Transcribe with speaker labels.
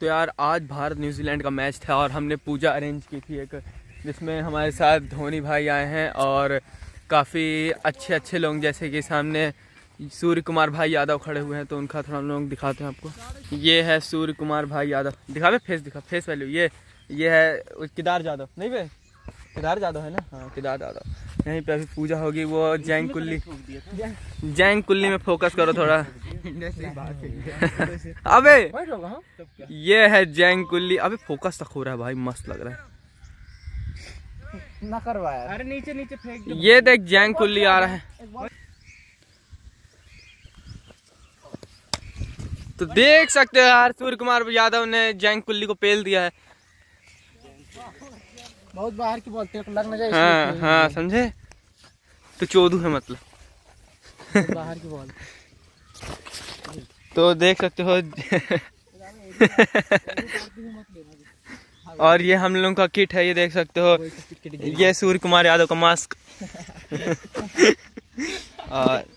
Speaker 1: तो यार आज भारत न्यूजीलैंड का मैच था और हमने पूजा अरेंज की थी एक जिसमें हमारे साथ धोनी भाई आए हैं और काफ़ी अच्छे अच्छे लोग जैसे कि सामने सूर्य कुमार भाई यादव खड़े हुए हैं तो उनका थोड़ा हम लोग दिखाते हैं आपको ये है सूर्य कुमार भाई यादव दिखा भाई फेस दिखा फेस वैल्यू ये ये है केदार यादव नहीं भाई केदार यादव है ना हाँ केदार यादव यहीं पे अभी पूजा होगी वो जैंग कुल्ली जैंग कुल्ली में फोकस करो थोड़ा अबे ये है जैंग कुल्ली अबे फोकस तक हो रहा है भाई मस्त लग रहा है ना करवाया अरे नीचे नीचे फेंक ये देख जैंग कुल्ली आ रहा है तो देख सकते हो यार सूर्य कुमार यादव ने जैंग कुल्ली को पेल दिया है बहुत बाहर की बोलते हैं लग ना जाए हाँ हाँ समझे तो चौदू है मतलब बाहर की बॉल तो देख सकते हो और ये हम लोगों का किट है ये देख सकते हो तो ये सूर्य कुमार यादव का मास्क और